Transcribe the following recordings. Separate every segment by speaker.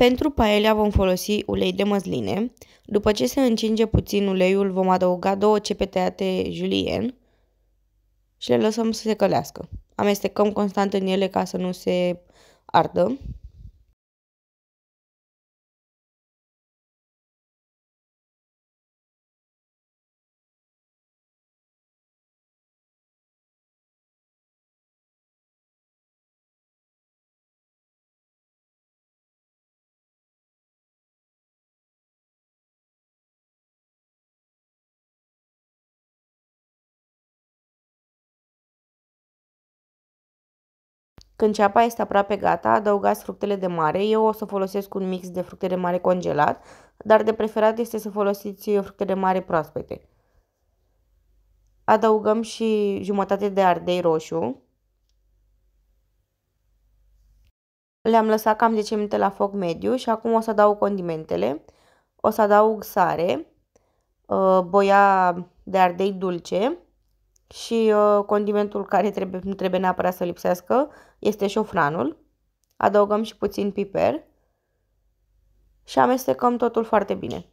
Speaker 1: Pentru paelia vom folosi ulei de măsline. După ce se încinge puțin uleiul, vom adăuga două cepe tăiate julien și le lăsăm să se călească. Amestecăm constant în ele ca să nu se ardă. Când ceapa este aproape gata, adăugați fructele de mare. Eu o să folosesc un mix de fructe de mare congelat, dar de preferat este să folosiți fructe de mare proaspete. Adăugăm și jumătate de ardei roșu. Le-am lăsat cam 10 minute la foc mediu și acum o să adaug condimentele. O să adaug sare, uh, boia de ardei dulce, și uh, condimentul care trebuie, nu trebuie neapărat să lipsească este șofranul. Adăugăm și puțin piper și amestecăm totul foarte bine.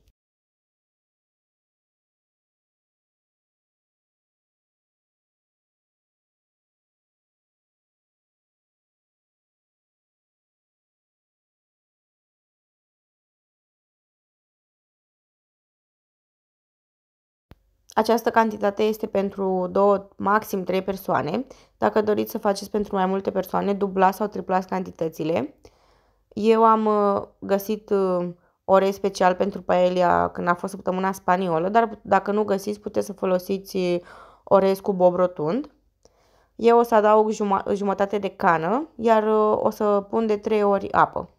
Speaker 1: Această cantitate este pentru 2, maxim 3 persoane. Dacă doriți să faceți pentru mai multe persoane, dublați sau triplați cantitățile. Eu am uh, găsit uh, orei special pentru paelia când a fost săptămâna spaniolă, dar dacă nu găsiți, puteți să folosiți uh, orez cu bob rotund. Eu o să adaug jumătate de cană, iar o să pun de 3 ori apă.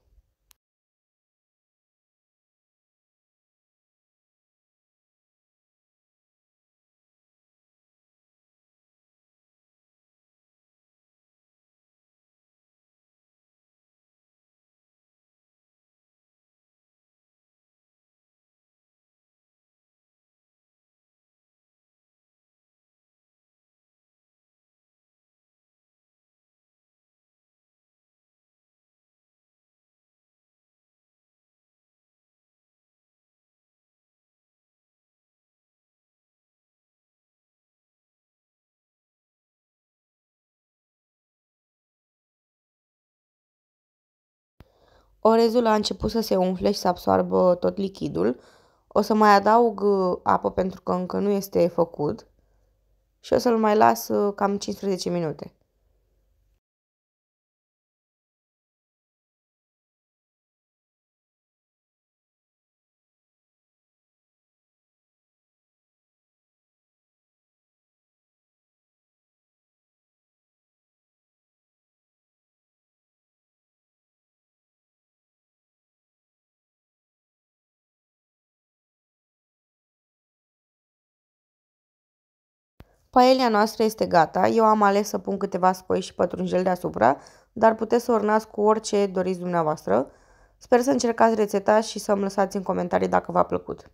Speaker 1: Orezul a început să se umfle și să absoarbă tot lichidul. O să mai adaug uh, apă pentru că încă nu este făcut și o să-l mai las uh, cam 15 minute. Paelia noastră este gata, eu am ales să pun câteva spoi și pătrunjel deasupra, dar puteți să ornați cu orice doriți dumneavoastră. Sper să încercați rețeta și să-mi lăsați în comentarii dacă v-a plăcut.